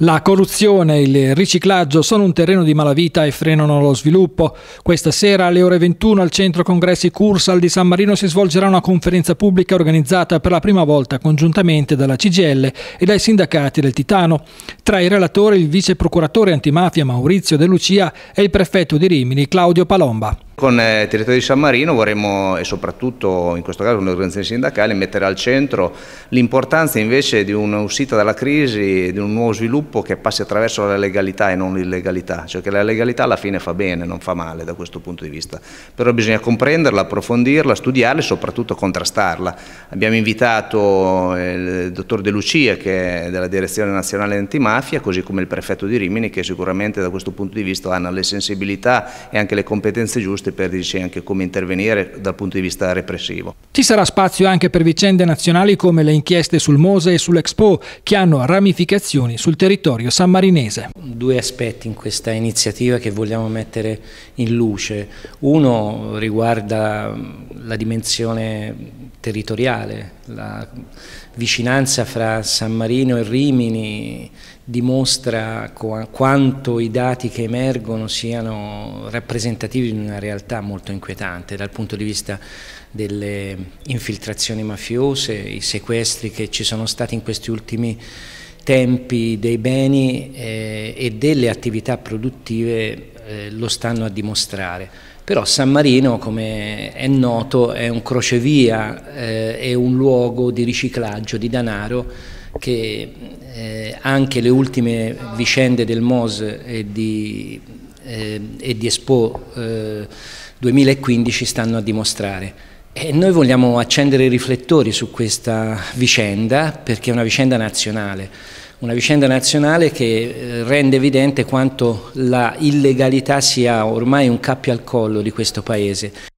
La corruzione e il riciclaggio sono un terreno di malavita e frenano lo sviluppo. Questa sera alle ore 21 al Centro Congressi Cursal di San Marino si svolgerà una conferenza pubblica organizzata per la prima volta congiuntamente dalla CGL e dai sindacati del Titano. Tra i relatori il vice procuratore antimafia Maurizio De Lucia e il prefetto di Rimini Claudio Palomba. Con eh, il territorio di San Marino vorremmo, e soprattutto in questo caso con le organizzazioni sindacali, mettere al centro l'importanza invece di un'uscita dalla crisi, di un nuovo sviluppo che passi attraverso la legalità e non l'illegalità, cioè che la legalità alla fine fa bene, non fa male da questo punto di vista, però bisogna comprenderla, approfondirla, studiarla e soprattutto contrastarla. Abbiamo invitato eh, il dottor De Lucia che è della Direzione Nazionale Antimafia, così come il prefetto di Rimini che sicuramente da questo punto di vista hanno le sensibilità e anche le competenze giuste giuste per dirci anche come intervenire dal punto di vista repressivo. Ci sarà spazio anche per vicende nazionali come le inchieste sul Mose e sull'Expo che hanno ramificazioni sul territorio sammarinese. Due aspetti in questa iniziativa che vogliamo mettere in luce. Uno riguarda mm, la dimensione territoriale, la vicinanza fra San Marino e Rimini dimostra quanto i dati che emergono siano rappresentativi di una realtà molto inquietante dal punto di vista delle infiltrazioni mafiose, i sequestri che ci sono stati in questi ultimi tempi dei beni eh, e delle attività produttive eh, lo stanno a dimostrare. Però San Marino, come è noto, è un crocevia, eh, è un luogo di riciclaggio di denaro che eh, anche le ultime vicende del MOS e di, eh, e di Expo 2015 eh, stanno a dimostrare. E noi vogliamo accendere i riflettori su questa vicenda perché è una vicenda nazionale una vicenda nazionale che eh, rende evidente quanto la illegalità sia ormai un cappio al collo di questo Paese.